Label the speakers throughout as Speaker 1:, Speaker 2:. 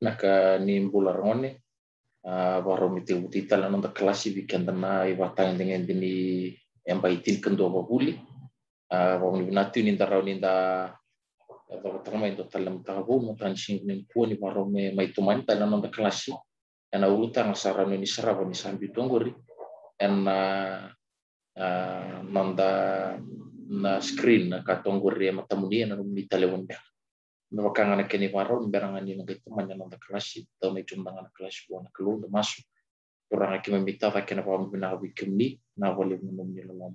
Speaker 1: naka nimbularngoni varromitiu titala nonta classificantana ivatangdengentini embaitin kendo babuli vamnivnatu nindarau ninda tavatarmai do talam tavu mutan singnin kuani varome maitumani tala nonta klasi ena ulutanga saranu ni sarava ni sambitongori ena nonda na screen katongori matamunia ena nomni talewon bea Mewakang anak nga na imberangan di negeri teman yang nonton kelas itu nih cuma anak kelas bukan keluar udah masuk. Orang lagi meminta pakai apa benar wikimli, nah boleh menunggu di lelom,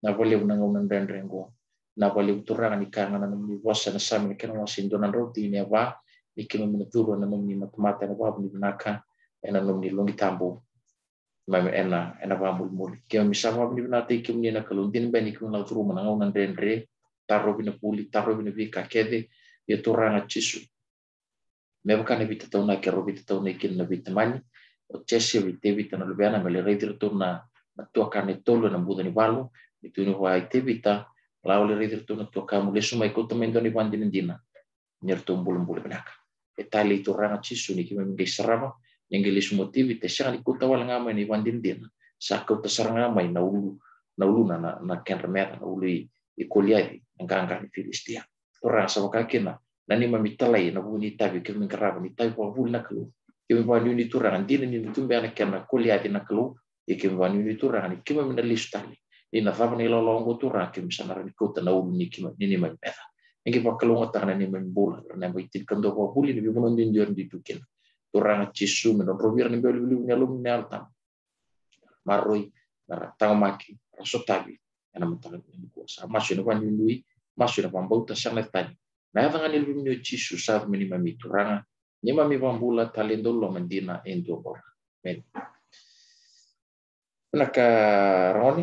Speaker 1: na boleh menunggu na renggo, na boleh uturan di kangen nunggu di bos dan sami kena wasin donan roti na apa, ikim meneturu nunggu di matemata apa ka ena nunggu ni lungi tambo mami ena ena va mul mul ke misa sa ba ni na te kima ni na kalun din ba ni kima na turu mana ngau nan taro vina puli taro vina vika kede ia turanga acisu. Me waka na vita tauna ke rovi tauna ikin na vita mani, o tese vi te vita na lubeana me le na tua kane tolu na muda ni valo, ni e tuni hoa i te vita, lao le reidira tua kamu le suma kota mendo ni vandi na dina, nyer tu mbulu mbulu benaka. E tali i turanga Jesu ni kime mingi sarama, yang gili suma te wala ngama e ni vandi na dina, sa kota sarangama i e na ulu, na ulu na na kenra mera, na ulu Filistia torasa wakakena nani mamitalae nakunitavi kemengrava ni wavulnakalo tumbe ana dina ninatumbe anakena na kalu e kemevaniuni turanga ni kima mina kiri mi sana rani kota na kotanaumu ni kima nini mamipetha ngi ngata tangana ni ni rana tiri kando wavuli ni vimonondindior didukena toranga cisu mena rovira ni beoliviliu ni alum ni altam maroi nara taumaki rasotagi ena ni kuasa masu ni vanindui masoramambauta sanatany miavagna ny aloha amin'io tsisy ho savy ny mamitoragna ny mamivambola
Speaker 2: talendolona mandina endoamora men naka rony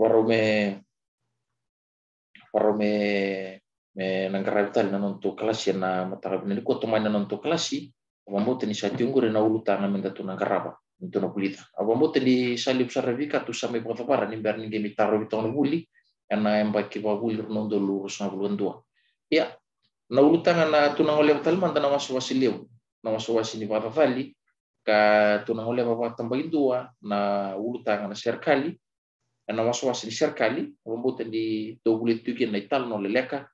Speaker 2: warome warome me na nonto klasi
Speaker 1: na matakavinani koa na nonto klasi vambote ni satiungure na ulutanga tanga tona kolita awa mote le sali pusaravi ka tusama ivakavavara ah. ni biarni ge mitaro vitona wuli ana embaki vavuli ronondolu rosanavuluandua ia na ulutanga na tunangoleva talimanda na wasiwasi leu na wasiwasi ni vavavali ka tunangoleva vatambaidua na ulutanga na serikali na wasiwasi ni serikali awa mote ni dovuli tuki na italo na leleka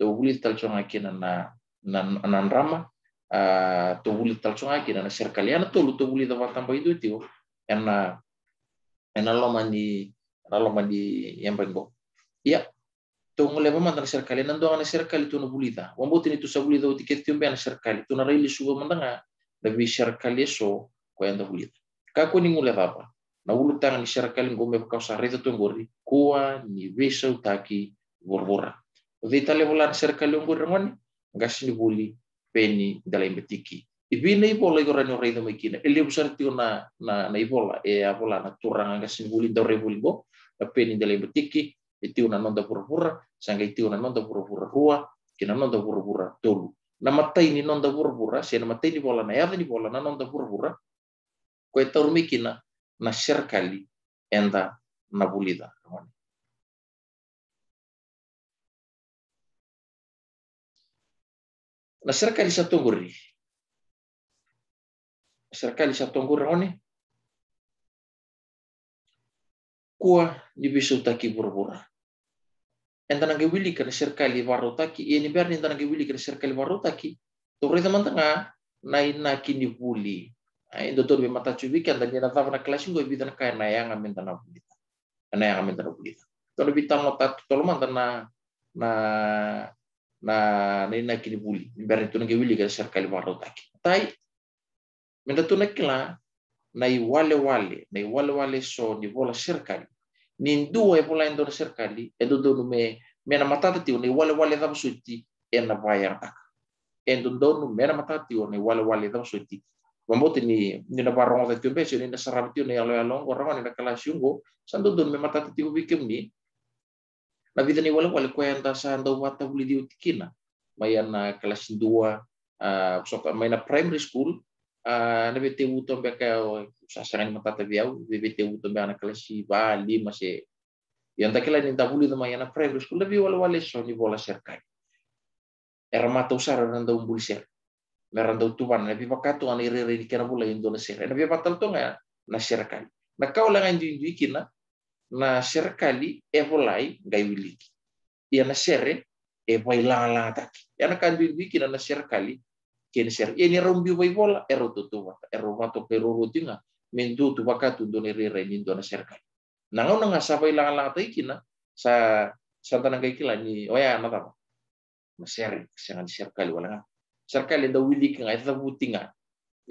Speaker 1: dovuli talijonga kina na na, na, na ndrama Ah, toguli taltsogaky na serikali ihany tolo toguli davatambai do tio ena ena lomani ena lomani embengo ia tongo leva mandana serikali ena ndoaga na serikali tuna bulida wambotini tusa bulida utiket tiombe na serikali tuna raili mandanga lebi serikali eso koenda bulida kako ningule ngule dapa na ulu tanga ni serikali ngome kausa reza tongori ni vesa utaki borbora Ode itale volan serikali ngori ngasini buli peni dalam betiki. ipi na ibola i korani orai doma ikina e leo na na na ibola e abola na turanga ka sinbuli da re bo. na peni dala betiki e tio e na nonda pura-pura sangka tio na nonda pura-pura rua kina nonda pura-pura tolu na matai ni nonda pura-pura se na matai ni bola na yarda ni bola na nonda pura-pura
Speaker 2: koe taurumikina na serkali enda na bulida. Ramani. La cerca di Satoguri. La cerca di Satogurone. Oh kuwa di bisu taki burbura.
Speaker 1: Entan ke wili kan cerca li taki, iya, ini biar entan nah, ke wili kan cerca li taki Tore teman-teman nai naki ni buli. Ai doutor be mata cubi kan dan yana tava na kelas ngoi bidan kai na yang amin tanah bulita. Na yang amin tanah lebih Tono tato, otak toloman tanah na ninaki ni buli bere tuna ke wili ke serkali waro taki tai mena tuna kila na i wale wale na i wale wale so ni vola serkali ni dua e vola endona serkali e do donu me mena matata tiu na i wale wale dava suiti e na vai artaka e do donu mena matata tiu na i wale wale dava suiti Mambote ni ni na barongo da tiu mbesi ni na sarabi tiu ni alo alongo rawa ni na kalasiungo sando donu me matata Na vita ni wala wala koe anta sa anta wata wuli di utikina. Mai ana kelas dua, uh, ah, soka mai primary school, uh, na vete uton beka o sasangan matata viau, vete uton beka na kelas iba lima se. Yang tak kela ni tak wuli primary school, tapi wala wala so ni bola serkai. Era matau sara randa umbuli ser. Meranda utuban, na pipa katu ana iri di kena bula Indonesia. Na pipa taltonga na serkai. Na kau na serikali evolai gai wiliki ya na sere e vai lala taki ya na kan wiliki na serikali ken ser ya ni rombi vai bola ero tutuwa ero mato pero rutinga mendu tu vaka e tu doni rere nindo na serikali nango vai la lala taki na sa santa nanga kila ni oya na tama na sere sangan serikali wala nga serikali da wiliki nga ita butinga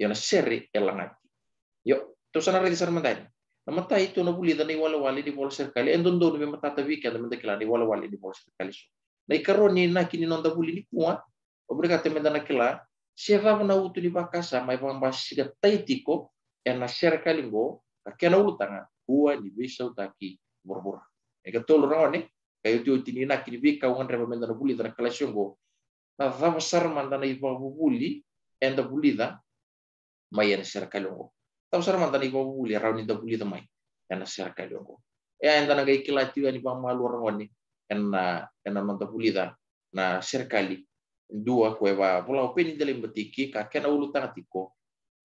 Speaker 1: na sere elangati yo sana sana di sarmentai Namata itu na buli da na wala wali di bola serkali Endon don don mata ta wika kila ni wala wali di bola serkali so na ikaro ni na kini non buli ni kuwa obrika te menda na kila sera na utu ni bakasa mai bang basiga taitiko en na serkali go ka kena utanga kuwa ni bisa utaki borbor e ka tolo rawa ne kayo tio tini na kini wika wangan reba menda na buli da na kila shongo na dava sarman iba buli enda buli da mai en serkali tau sa raman tani kau buli raw ya, ni ta buli ta mai yan na sir kayo ko e ay tanaga ikila ti ani pa malu raw ni yan na yan na buli ta na sir kali dua ko pulau pula opini dalim betiki ka kena ulu ta ti Kua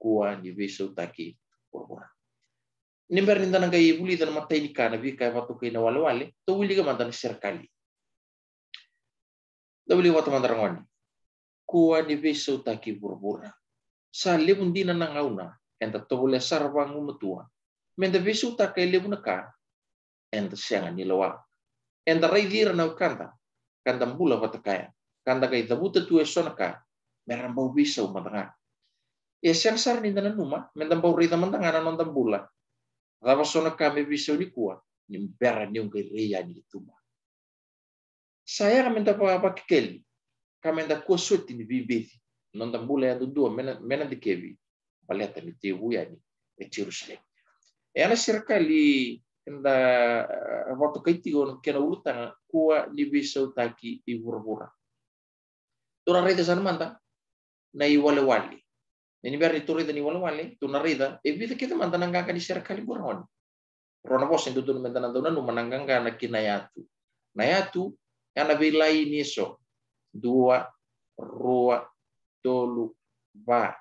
Speaker 1: ku ani beso ta ki ni ber ni i buli ta ma tai ni ka na na wale buli ka man ta sir kali da buli wa ta man ta raw ni ku ani beso sa le na enta tobole sarwangu mutua menda visu ta kai lebu naka enta sianga ni loa enta dira kanda kanda mbula vatakaya kanda kai dabuta tu esonaka merambau visa umatanga E siang sar ni dana numa menda mbau rida mandanga na nonda mbula Rava sonaka kami visa ni kuat ni bera ni unge ria ni tuma saya kami dapat apa kekeli kami dapat kuat suit ni bibi nonda mbula ya dudua mena mena Paleta Meteuiani em Jerusalém. Ela cerca ali da eh, voto kaitigo kena ulta kuwa ni bisa utaki i burbura. Tura rida san manda na i wale wale. Ni berni tu rida ni wale wale, tu na rida e kita manda nanganga di serkali burhon. Rona bos yang tutun menta nandona nu mananganga na kinayatu. Nayatu kana bilai so dua rua tolu ba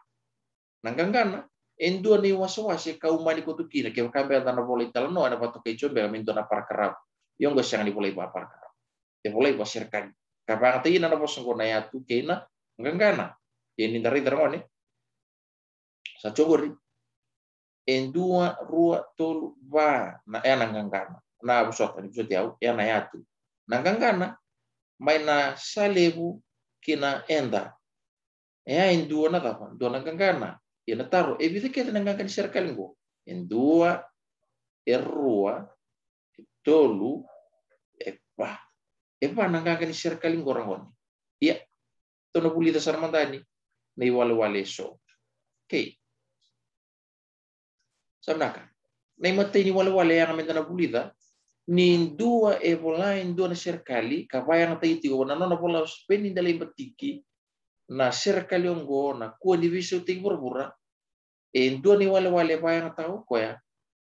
Speaker 1: Nankangkana, ah. endua ni wasuwasi kau kutu kina kia kambe tana boleh talano ada patu chombe bela minto na parkarau. Yang go siang diboleh pa parkarau. Dia boleh ina na bosong na ya tu kena, ah. ni Yang nintari ngoni Sa chogori Endua ah, rua tolu ba nah, ya nah, ya na ya nankangkana. Na ta ni au, ena ya na yatu. mai Maina salebu kina enda. Ya endua na kapan, dua ele ya, taro e eh, bi ke tanga kan serkalingo en dua e rua e tolu e pa e pa nanga kan serkalingo rangon ya. ia tono puli da sarmandani nei wale wale so kei na nei mate ni wale wale yang amenda na pulita, ni dua e eh, volain dua na ka kavaya na taiti na nona bola spending dalim batiki na serka liongo ya na kua ni visu ting burbura e ndua ni wale wale bayang tau koya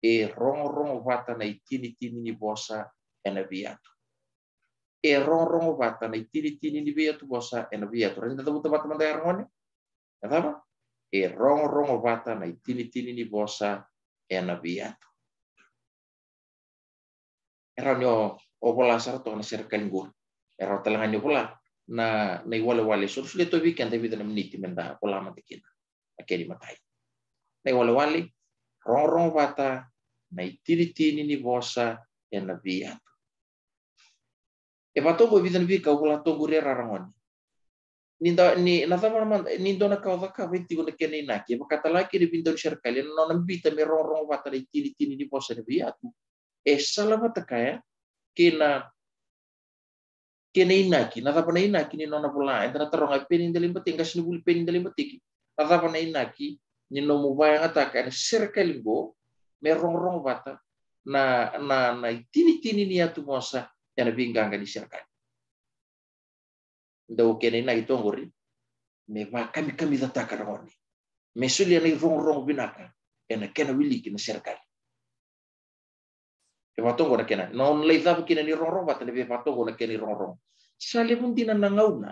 Speaker 1: e rongo rongo vata na itini tini ni bosa ena viatu e rongo rongo vata na itini tini ni viatu bosa ena viatu renda tabu tabu tabu tabu ngone ya tama e rongo rongo vata na itini tini ni bosa ena viatu era nyo obola sarto na serka lingua era talanga nyo bola na naiwalewale surus le to weekend te meniti na miniti menda pola matikina akeri matai naiwalewale rongrong vata na itiritini ni vosa e na vi atu e vatongo vida na vi kaukula tongo re rarangoni ni na tama man nindo na kau vaka viti guna kene e na ki vaka tala ki ri bindo serkali no na bita me rong rong vata ri tiri tiri ni posa ni biatu e sala kaya kena kene inaki na na inaki ni nona pula entra taronga peni dalim pati ngas buli peni dalim ki na na inaki ni no mubaya ngatakan circle go merongrong bata na na na itini tini ni atu mosa yana binganga ni circle ndo kene na itu ngori me va kami kami dataka ngoni yana rongrong binaka yana kena wiliki na ni efatongo na kena non on lei kina ni rorong vata leve efatongo na kena ni rorong sa levun tina na ngauna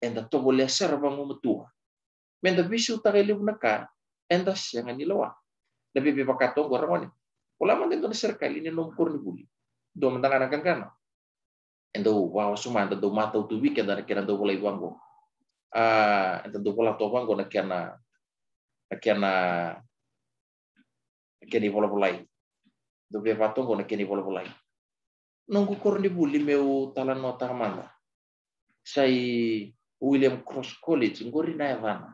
Speaker 1: enda tovo le asara vango matua menda visu taga levun ka enda senga ni lawa leve ve vakatongo rangone ulama dentro na serkali ni nom ni buli do mandanga na kana enda wa suma enda do mata tu weekend na kena do volai vango ah enda do vola to vango na kena na kena na kena volai volai dove vatonga na keny nongu korni buli meu talano tamanga Sa'i william cross
Speaker 2: college na evana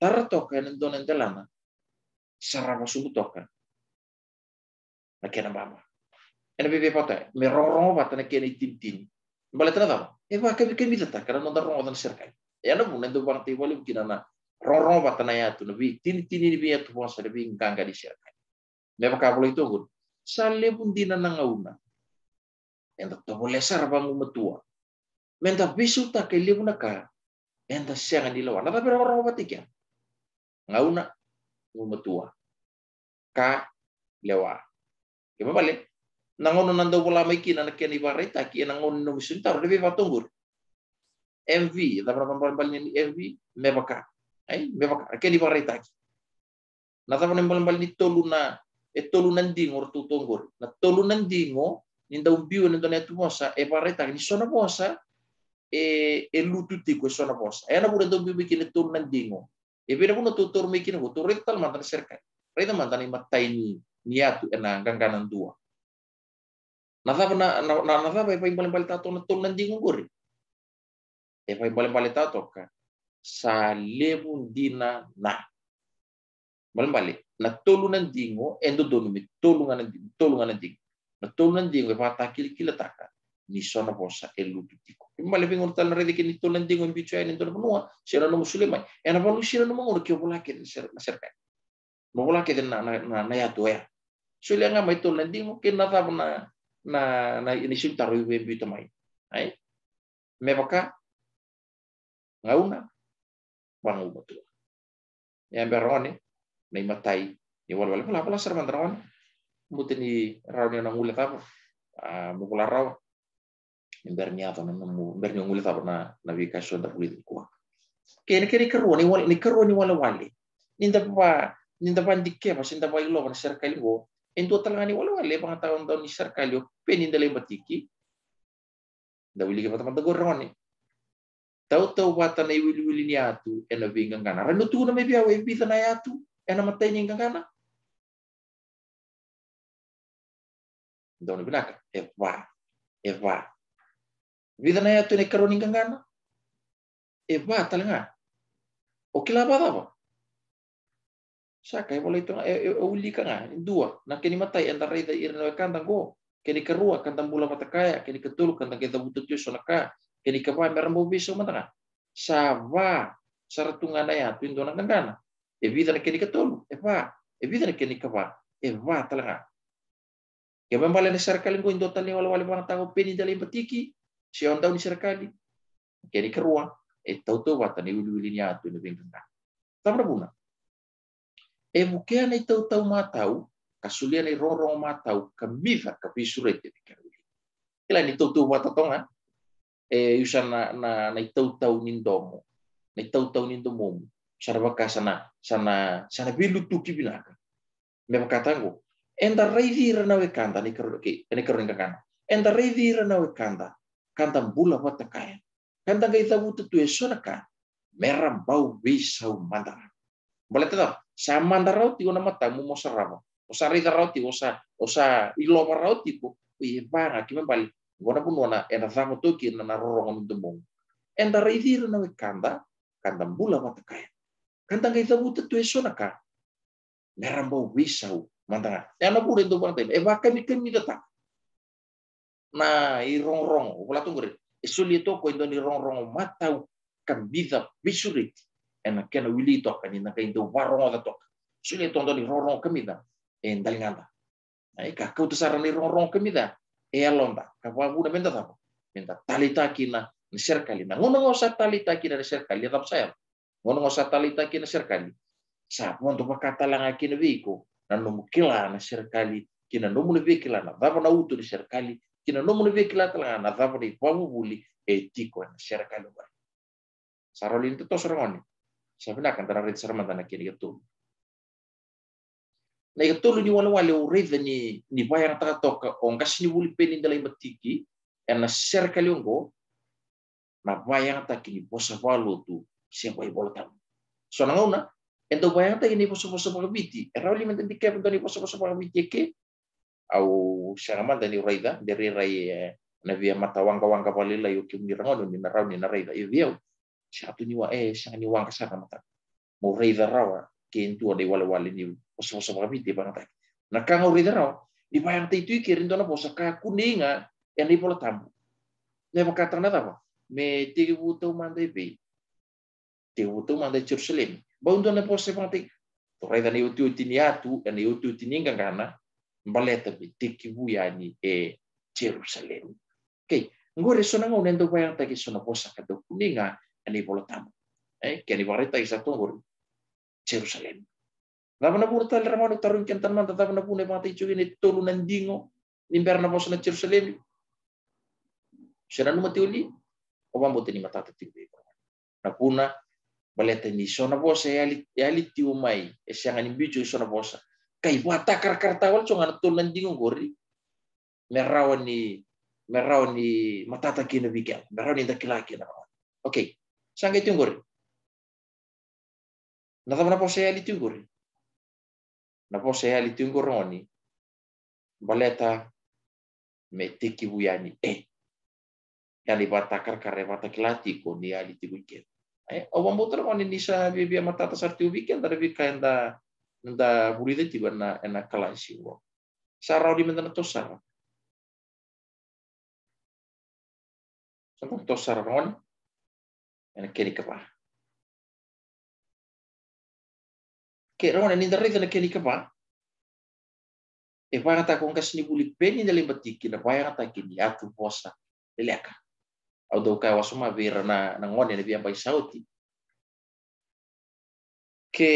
Speaker 2: tara toka donen delana sara sungu toka nakena baba ena bebe pata
Speaker 1: me vata bata tin. itintini bale tana dava eva eh, ke mita ta kana nonda roro dan serkai ena bu nendo bang te wali kinana na vata na yatu na bi tini tini ni bi yatu bi ganga di serkai Nebuchadnezzar sa lebon din na nangauna. Enda tobolesar bangu metua. Menta bisuta kay libuna ka. Enda siya nga dilawan. Nata pero orang matik ya. Ngauna metua. Ka lewa. Kaya balik. Nangono nando wala may kina na kaya ni Barreta, kaya nangono nung suntar, lebih patunggur. MV, da para pambal bal ni MV mebaka. Ai eh, mebaka ke ni barita. Na ta pambal ni tolu na e tolu nandingo ro tutongori na tolu nandingo ninda daumbiu ni tona tumosa e vareta ni sona mosa e e lutu tiku e sona mosa e, e na bure daumbiu mikine tolu nandingo e vera kuna tutor mikine ko torek tal mantan serkai reda mantan ima taini niatu na gangganan dua na thava na na na thava e pai mbale mbale tato na tolu nandingo gori e pai mbale mbale tato ka sa lebu dina na mbale balik natulungan dingo endo donu mi tulungan dingo tulungan dingo natulungan dingo e kil ta nisona ni sona bosa elu e ma le bingo tal rede ke ni dingo mi bichai ni ya, donu e no sira no ena pa lusira no ngor ke bola ke ser ka mo bola ke na na na ya toya sulia nga mai dingo ke na ta na na
Speaker 2: na ini sim taru we bi mai ai me baka ngauna bangu betul yang berone na
Speaker 1: imatay ni wala pala pala sar mandrawan mutin ni raw ni nangula tap mukula raw ni bernia to nan mu bernia ngula tap na navigation da pulit kuwa kene kere keru ni wal ni keru ni wala wali ninda pa ninda pa dikke pa sinda pa ilo pa serkali wo ento talaga ni wala wali pangataon daw ni serkali o peninda lay batiki dawili ka patamang dagoron ni tau tau
Speaker 2: wata na iwili-wili ni atu ena bingang kana rano tu na may biawa ibita na atu enamateiny angangana daona vilaka eva eva vidana ia toeny karony angangana eva talanga o kilabadava saka e
Speaker 1: uli kanga, dua na keni matai enda irna irinoe kanda go keni karua kanda bula matakaya keni katulu kanda keda bututio sonaka keni kava merambo biso matanga sava saratunga na yatu indona kangana e vidra keni katolu e va e vidra ke ni kava e va talaga ke membala ni serkali wala wala bana tango peni dale batiki si on ni serkali keni karua kerua e tau tau wata ni ulu ni atu ni bengkana tamra buna e bukea tau tau matau kasulia ni rorong matau kamiva kapisurete ni keruli ila ni tau tau wata tonga eh? e usa na na na tau tau nindomo na tau tau nindomo baka sana sana sana bilu tuki bilaka me makatango enta reivira na wekanta ni karo ki ni karo ni kakana enta reivira na wekanta kanta bula wata kaya kanta ga ita butu tu e esona ka merah bau bisa mandara boleh tetap sa mandara ti ona mata mu mosarama osarida rauti osa osa iloma rauti ko ye banga ki mabali ngona pun ona enta zango toki na rorongon tumong enta reivira na wekanta kanta bula wata kaya kantangaithavuta toesona ka miara mbao besau mantangahy ianakory atao panatany mi kamikami tata na irongrongo vola tonga rety toko atoko indoni irongrongo matau kabitha beso rety enakena wili toka ninaka indau varongoda toka soli ato ndoni irongrongo kamida endaliganda ai kakau tasarani irongrongo kamida ealonda kavavuna mendatava menda talitakina ni serkali na ngonongo sa talitakina ni serkali atapasayava Ngono ngosa talita kina serkali. Sa mon to pakata langa kina viko. Na nomu kila na serkali. Kina nomu le vekila na dava na utu na serkali. Kina nomu le vekila talanga na dava na ipamu buli. E tiko na serkali wai. Sarolin to tos ngoni Sa pina kantara rin sarmanta na kina gatul. Na gatul ni wala wale uridha ni ni bayang taka toka. Ongas ni buli penin dalai tiki. Ena serkali ongo. Na bayang takini bosa walutu si poi volta. Sono una e dopo è che ne posso poso poso viti. E roli mentre di che punto ne poso poso posso viti che au manta ni raida dari rai eh, na via mata wangka wangka palila yo kim dirangon ni na rauni na raida yo satu niwa e sang ni wangka sara mata mo raida rawa eh, ke entua de wale wale ni poso poso biti bang ta, Na kang raida rawa di bayang ta itu kirin rindona poso ka kuninga e ni pola tambu. Ne na dawa, me buto mandai pei teutuma mande Jerusalem. Baundo na pose pati. Torai dan iutu atu, dan iutu tininga kana baleta bi tikibu yani e Jerusalem. Okay. Ngore sona ngau nendo bayang taki sona posa kato kuninga ani bolotam. Eh, kani wareta satu ngore Jerusalem. Lava na burta le ramano tarun kentan man tatava na pune mati chugi ni tolu nandingo posa na Jerusalem. Sera numa tiuli, obambo teni matata tiuli. Na puna ni sona ya li tiu mai esiangan ni bijo e sona bosa kai tawal karkarta wal chongan nan dingo gori merawani
Speaker 2: merawani matata kina bikel merawani na kina ok sangai tiu gori na bosa ya e li tiu gori na bosa e li tiu gori goroni baleta me
Speaker 1: teki buyani e yali kar e buata kilati ko ni tiu kina o bambutura ko nisa bibia matata sartiu weekend tara bi kaenda nda
Speaker 2: bulide tiba na ena kalaisi wo sarau di mentana tosara sampai tosara non ena keri kapa ke ron ena ndari tana keri kapa e vai ngata kongkas ni buli peni dalam batik na vai ngata kini atu bosa leleka au dou kai wasuma vira na na ngone sauti ke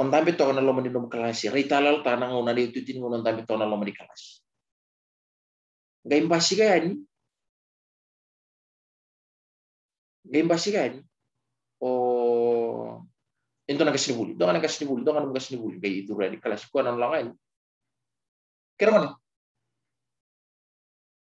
Speaker 2: on tambe to ya. na lomani lom kelas Rita talal tanang ngona di tutin ngona tambe na lomani kelas ngai mbasi ga yani ngai mbasi ga yani o ento na kasini buli dongana na buli
Speaker 1: dongana na buli ngai itu ra kelas ko na longai kero ngona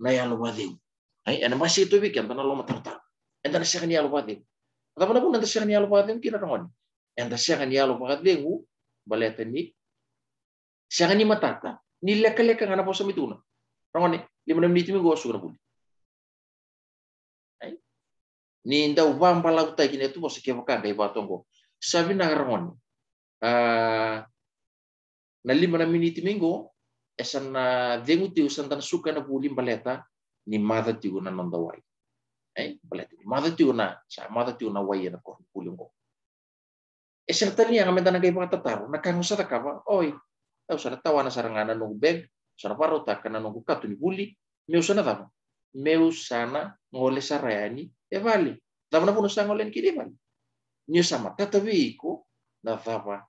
Speaker 1: لا يلوذ أي أنا ما سيتو entar أنت الله ما ترتا أنت الشيخ يلوذ هذا ما نقول أنت entar يلوذ كنا نقول أنت الشيخ يلوذ هو
Speaker 2: بلاتني شيخ ني ما ترتا ni leka leka ngana poso mituna lima enam miniti mi gosu na buli ni nda ubamba
Speaker 1: la utai kine tu poso kevo kada iba sabi na rongone na enam miniti mingo esan na dengu tiu usan tan suka na bulim baleta ni mata tiu na non wai baleta eh, ni mata tiu na, sa mata tiu na wai na koh pulim ko esan tani yang amenta na kai pata taru na kava oi tau sa tawa na sarangana no beg sara paro ta kana no katu ni puli me usa dama me sana ngole ngole sarani e vali. dama na puno sa ngole ni vale ni sama tatavi ko na dama,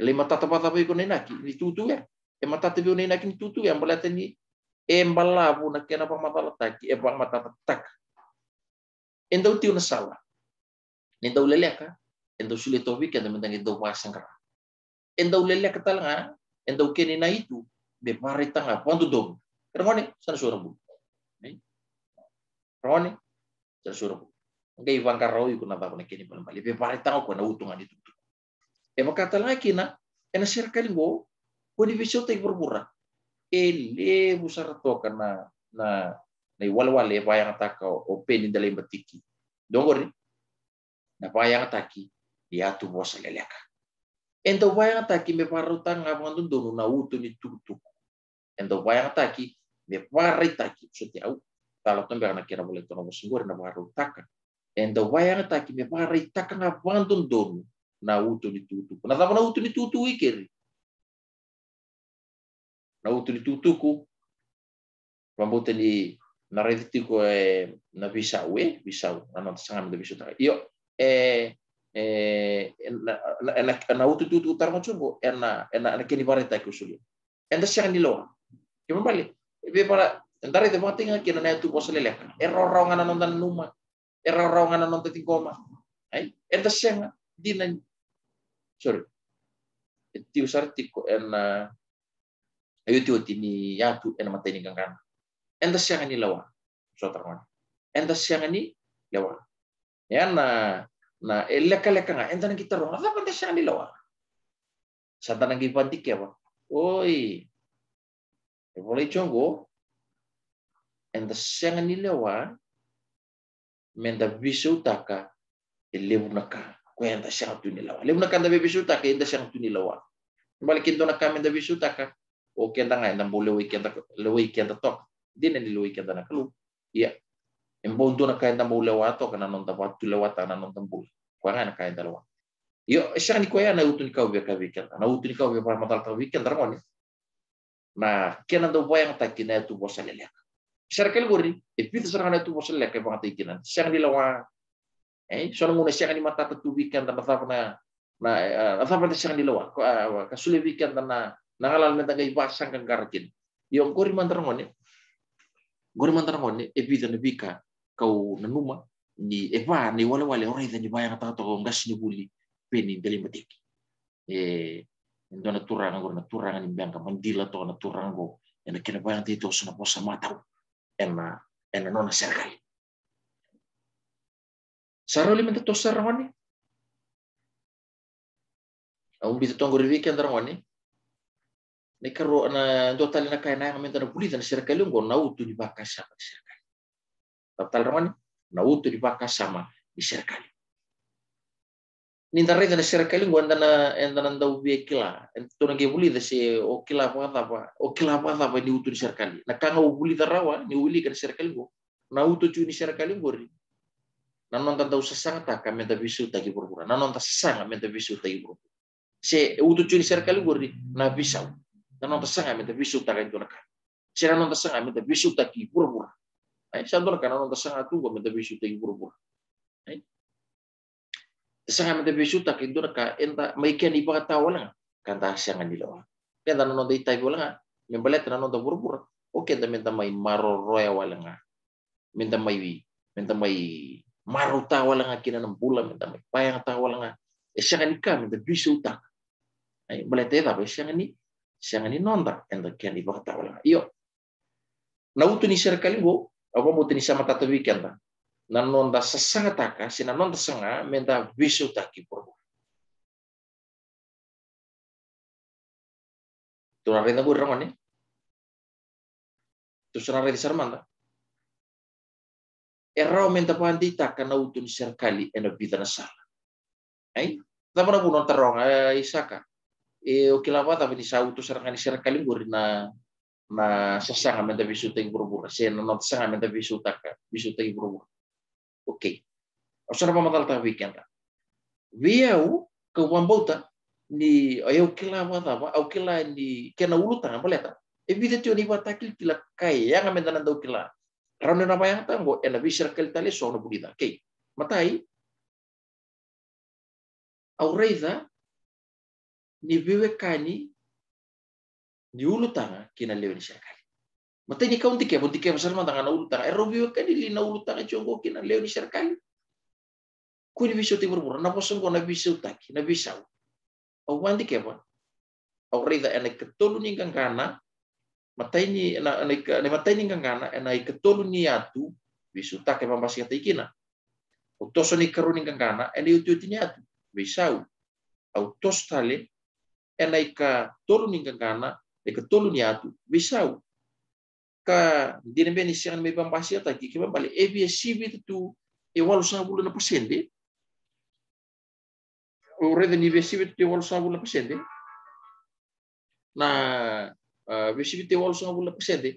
Speaker 1: Lima tata tapa tapa ko nenaki ni tutu ya e te biu nei nakin tutu yang teni e mbala e bu na kena pa mata taki e pa mata tatak endau tiu na sala endau leleka endau sule tobi kenda mentang endau masangkra endau leleka talanga endau keni na itu be mari tanga pontu dom kerone sana surabu rone sana surabu ngai ivan iku na babona keni kini be mari tanga kuna e na utungan itu e makata lagi na ena serkali Kodi bisu te burbura. Ele eh, to kana na na walwale ya, bayang ataka o peni dalam batiki. Dongori na bayang taki dia tu bos leleka. Ento bayang taki me parutan ngabang dunu na utu ni tutuk. Ento bayang taki me paritaki au. kalau tuh biar nakira boleh tuh nomor singgur nama harutaka. Endo bayang taki
Speaker 2: me paritaka ngabang dunu na utu ni tutuk. Na tapa na utu ni tutuk ikiri na utututuku pamboten i na retitiko e na visau e visau na na sangam de visau taka io
Speaker 1: e e na na utututuku tarma chungo e na e na na keni vareta ku sulu e na siang ni lo ke mbali be para ndare de vatinga ke na tu posele leka e roronga na nonda numa e roronga na nonda tingoma ai e da di dinan sorry e ena sartiko e na ayo tini yatu ena mata ini gangkan enta siang ini lawa so tarwan enta siang ini lawa ya na na eleka eh, leka nga enta nang kita rong apa enta siang ini lawa sata nang kipatik ya bang oi ya, boleh chongo enta siang ini lawa menda bisu taka elebu naka yang siang ni lawa lebu naka enta bisu taka enta siang ni lawa balikin to kami menda bisu taka o kenta ngai na bole o kenta le o kenta tok dine ni lo kenta na kalu ia em bon tuna kana non ta tu le wa na non ta bole kwa ngai na kai ta lo ia shani ko ia na utun ka be ka be kenta na utun ka be pa matal ngoni na kena do boyang ta kina tu bosale le Serkel gori, epit serangana tu bosale le ka bang ta kina. Serang di lawa eh sono ngone siang ni mata tu weekend dan apa na na apa na siang di lawa ka sule weekend na nangalal menta pasang iba sangkan karakin yo ya, gori mantar ngone gori mantar ngone eh, e kau nanuma ni eva eh, ni wale wale ora ida ni bayang ta to ngas ni buli peni dali matiki e eh, ndo na turang gor na turang ni bang ka mandila to na turango ena kena bayang tito, sa sona posa matau
Speaker 2: ena ena nona serkali saroli menta to sarangone Ang bisa tong gurivik yang ni,
Speaker 1: nekaro na do tali na kai na ngamen tana pulita na serka lungo na utu di baka sama di serka tal ramani na utu di baka sama di serka ni tare tana serka lungo andana andana ndau bi kila ento na gebuli da se o kila pa da pa o kila pa da ni utu di na kanga ubuli da rawa ni uli kan serka lungo na utu ju ni serka lungo ri na non tanda usasanga ta kamen da bisu ta ki burbura na non ta sasanga bisu ta ki burbura se utu ju ni serka lungo ri na bisau Nós não passamos bisu bicho da Si orca. Será não passamos a bicho da que pura pura. Aí se andorca não passamos a tua a bicho da que pura pura. Aí sangat mete besu tak itu eh, eh, reka enta maikian ibu kata orang kata siangan di loa kata nono dei tai bola membelet nono pura-pura. oke minta mai maro roya walanga minta mai minta mai maro ta walanga kina nam bula minta mai payang ta walanga e eh, siangan ika minta bisu tak ai belet eta be siang ini nonda enda kian di bakta wala iyo na utu ni
Speaker 2: kali wo ako mutu ni sama tatu ta na nonda sasanga taka na nonda sanga menda visu taki porbo tura renda gur ramane sana renda sarmanda errao menda pandita kana utu ni kali enda
Speaker 1: bidana sala ai Tama na punon tarong eh, ay Eh, o que la wata veni sa utu sarangani na na sasanga menda bisu tei burubura se na na sasanga menta bisu taka bisu tei burubura ok o sara matal ta weekend viau ka wambota ni ayau kila wata ba au ah, kila ni kena ulu tanga paleta e vide tio ni wata kil kila yang menta na dau
Speaker 2: kila raune na bayang ta ena ela bi serkali so na ok matai Aureza nibiwekani niulutanga kinaleweni serikali mateni kauntikia buntikia
Speaker 1: masalmatanga ya na ulutanga erobiwekani lina ulutanga chongo kinaleweni serikali kuni bisu timurmura na posongo na bisu taki na bisau au wantikia bon au reida ena ketolu ningang kana mataini ena ena mataini ningang kana ena ketolu niatu bisu taki mamasi ikina o toso ni karu ningang kana ena yutu yutu niatu bisau au tos elai ka tolu kana, e ka tolu niatu wisau ka dina beni sian mei pampasi ata ki kiba bale eh, e bia sibi tutu e walu sabulu na pasende o rede ni bia sibi tutu e walu sabulu na pasende na bia sibi tutu e walu sabulu na pasende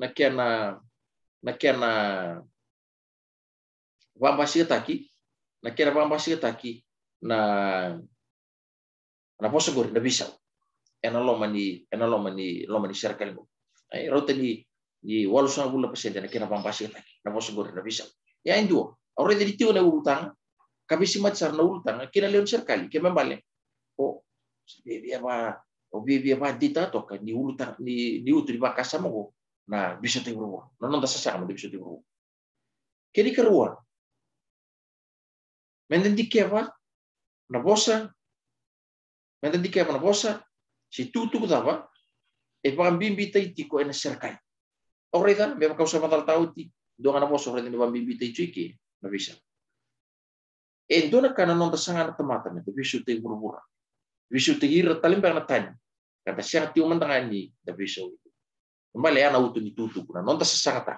Speaker 1: na kena
Speaker 2: na kena pampasi ata ki na kena pampasi ata ki na ana poso gori na bisa
Speaker 1: ena loma ni ena loma ni loma ni serkali mo eh, ai rota ni ni walu sana bula pasente na pang pasi kata na poso gori na bisa ya indu already di tiu na urutang kabisi mat sar na urutang kena leon serkali ke mambale o bebi apa o bebi apa dita to ka ni urutang ni ni utu di kasa mo na bisa te urua na non
Speaker 2: dasa ma bisa te urua kedi kerua menden kewa, na bosa Mentre di kai mana bosa,
Speaker 1: si tutu ku tawa, e bambi ti tiko ene serkai. Oreda, ita, me kau sama tal tauti, doa na bosa ora ita bambi tai cuiki, ma bisa. E kana non ta sanga temata ne, tapi te burbura. Visu te ira talim pa na tani. Kata siang tiu mantangani, tapi itu. Kembali ana utu ni tutu, na non ta sanga ta.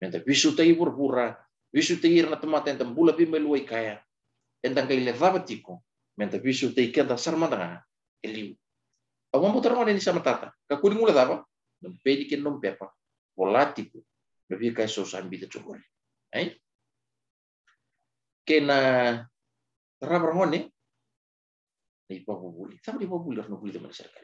Speaker 1: Menta visu te burbura, visu te ira na temata entang bi kaya. Entang kai tiko, Mentepisu teikia da sarmandanga eliu. Awa motor ngone ni sama tata. Ka kuni ngula tapa. Non pedi ken non pepa. Volatiku. No vi kai sosa ambita chokore. Ai. Eh? Kena
Speaker 2: rabar ngone. Ni popo buli. Sama di popo buli no buli teman serkal.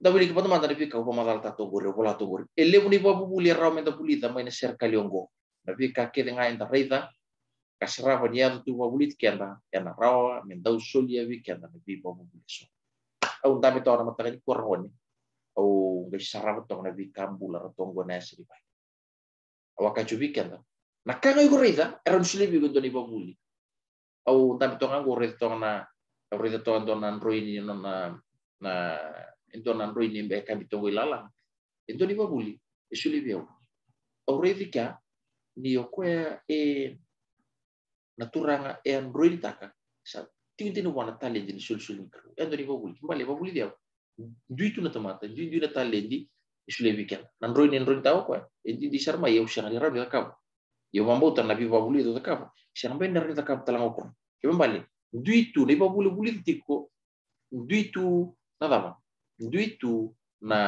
Speaker 2: Da buli ke patamata ni pika upa madal tato gore vola to gore.
Speaker 1: Ele buni popo buli raumenta buli tama ina serkal yongo. Da ka kede ngai nda reita. kasirafani yatu mabulit kiana kiana rawa mendau suliawi kiana nabi bawa mabuliso au ndame tona matangani kurhoni au ngai sarava tona vi kambula ratongo na sri bai awakachubi kiana nakanga igorida eram suliawi gondo ni babuli au ndame tona ngorida tona ngorida tona dona androini na na dona androini mbe kambitongo ilala ndo ni babuli esuliawi au auredika ni okwea e eh, naturaga e androely taka sa tigny teny hoana talendy ny solosolomiky ro andony vavoliky mbaly vavolidy aho nduituna tamata nduinduina talendy isolevykena nandroiny androiny tawa koa endindy isarma eu siagna rarano takavo eu mambotra na vivavoli to takavo siagna mbe ndarani takavo talanga koa kebe mbaly nduitu na vivavoli tiko nduitu na dava nduitu na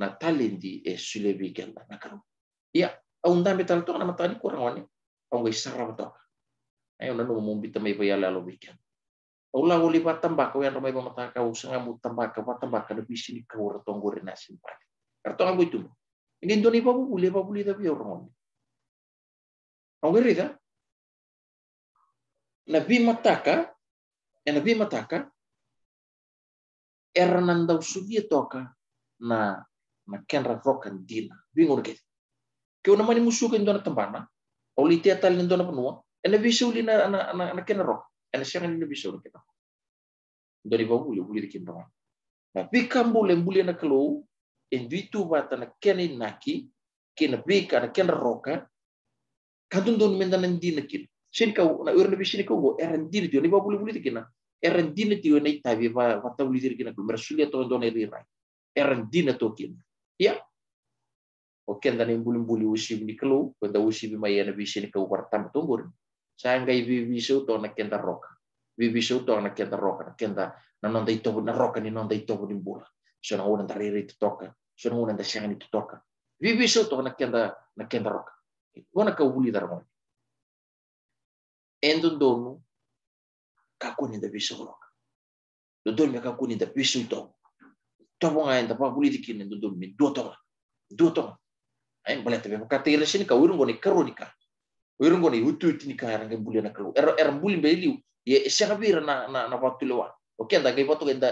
Speaker 1: na talendi e sulevykena nakaro ia aundambe talatoa na matani kurangone aunga isarra matoka ayo nanu mumbi tamai pa yala kan ola woli pa tambak yang ramai pamata ka usanga mu tambak pa tambak ka lebih sini ka ur tonggore nasin pa kartong abu itu
Speaker 2: ini doni pa bu bule pa bule tapi orang Ang rida nabi mataka eh, nabi mataka Hernandau usugi toka na na kenra rokan
Speaker 1: dina bingur ke ke una mani ke indona tambana oli te tali indona panua النبي na na na ana انا كنروح انا ini bisa uli kita. dari ba bule bule dikin dong na bikam mbule mbule na kelo indui tu bata na kena naki kena bika na kena roka kadun don menda na na kin shin ka na urna bi ni ka go eran dini ti ni ba bule bule dikin na eran dini ti na itabi ba wata bule dikin na kumera sulia to don eri rai eran eh, dina to kin ya o kenda yang mbule mbule usibi ini kelo pada usibi mai na bi shin wartam Saya ngai viviseu to na kenda roca. vivisu to na kenda roca, na kenda na non dei tobo na roca ni non dei tobo ni bula. So na una da to toka toca, so na una da sanga ni te toca.
Speaker 2: Viviseu to na kenda na kenda roca. Bona ka uli dar mon. Endo dono ka kuni da visu roca. Do dono ka kuni da visu to. Tobo ngai da pa uli dikine do dono mi do to.
Speaker 1: Do to. Ai, eh, boleh tapi kata ira ka kau urung bonek karunika. wirngona ihututinikaa erangebulianakelu eranbulimbeiliu er ye esharavira na na na watulewa okenda ngai watu enda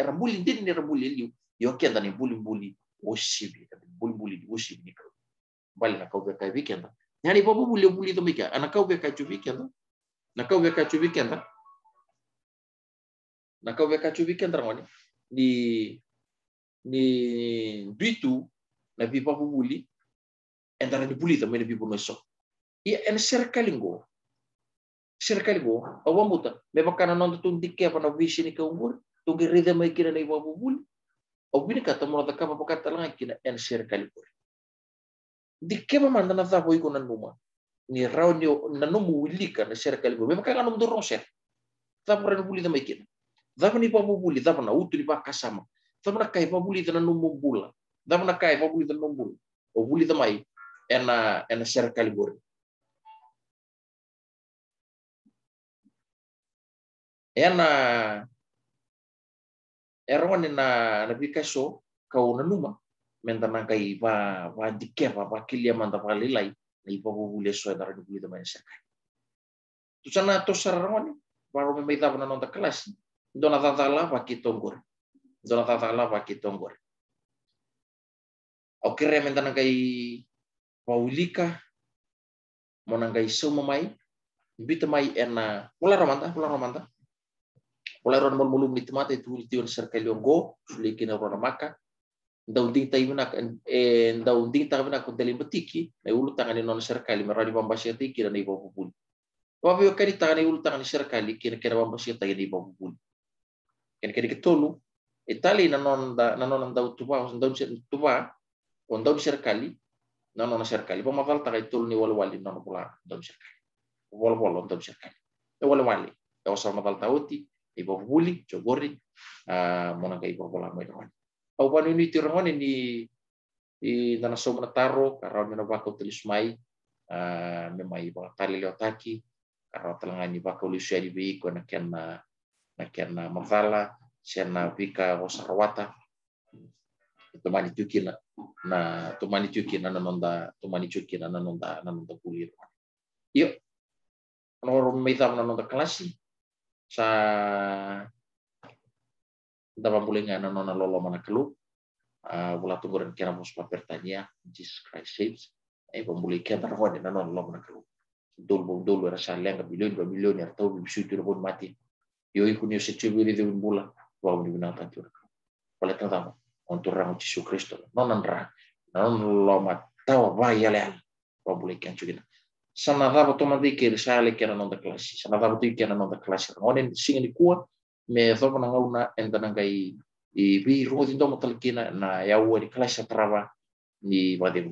Speaker 1: erambuli ndini ni rambuli er eliu yokenda ni buli buli oshibi buli buli oshibi nikau bali na kauve kai weekenda yani bu buli buli to mika ana kauve kai chu weekenda na kauve kai chu weekenda na kauve kai chu weekenda ngoni ni ni duitu na vi bu buli enda ni buli to mene bibu no shok ia en serkalingo serkalingo awa muta me bakana nonda tun dikke apa no sini ke umur tun ke rida mai kira nai wabu bul au bini kata mula da apa kata langa kina serkalingo dikke manda na zabo iko nan numa ni rao ni na no mu wilika na serkalingo me bakana nonda roser zabo ren buli da mai kina zabo ni wabu buli zabo na utu ni kasama. zabo na kai wabu li da na numu bula zabo na kai wabu li da numu bula
Speaker 2: Wabu buli da mai ena ena serkalingo ena ya, erone na na pikaso kauna numa mentana kai va
Speaker 1: va dikepa va kilia ya manta va lilai na ipa vuvule so na rani kulita mai sakai tu sana to sararone va rome mai dava kelas. nonta klasi dona dadala va kitongore dona dadala va kitongore au kere mentana kai paulika monangai sumamai bita mai ena pula romanta pula romanta Polaron mon mulum ni temate tu tion serkelion go suliki na rona maka. Ndau ding ta imena e ndau ding ta imena kon telim betiki na ulu tangan non serkali merani bambasia tiki dan ibu pupul. Wapi okari tangan ulu tangan serkali kira kira bambasia tagi ibu pupul. Kena kira ketolu Itali na non da na non ndau tuba ndau tuba on ndau serkali na non serkali pama valta kai tul ni wal wali non pula ndau serkali wal wal ndau serkali e wal wali e o sama Ibu jogori monaka ipovola mai rohoni au panu ni tirohoni ni i nana mona taro karo mena bako tulis mai eh, me mai tali leo taki karo talangani waka ya bako lisu ali vei ko na kena na kena mavala sena vika o sarawata tumani tukina na tumani tukina na nonda tumani tukina na nonda na nonda kulir iyo no ro meita na nonda klasi sa dapapulingan na nona lolo mana kelu wala uh, dan kira muspa pertanya Jesus Christ saves ay eh, pambuli kaya tarhon na nona lolo mana dul bung dul rasa sa lenga bilyon ba bilion yar tau bisu pun mati yo ikun yo se chibiri de bula wa ni binata tur wala tama ontur rang Yesus Kristo nonan nona lolo mana matau ba yale pambuli kaya juga. σαν να δάβω το μαντί και σε άλλη και ανώντα κλάση, σαν να δάβω το και ανώντα κλάση. Όταν είναι σημαντικό, με εδώ να βάβω να
Speaker 2: ενταναγκαεί. Η βίη ρούδιν τόμο τελκίνα να εαούερει κλάση σε η μαντί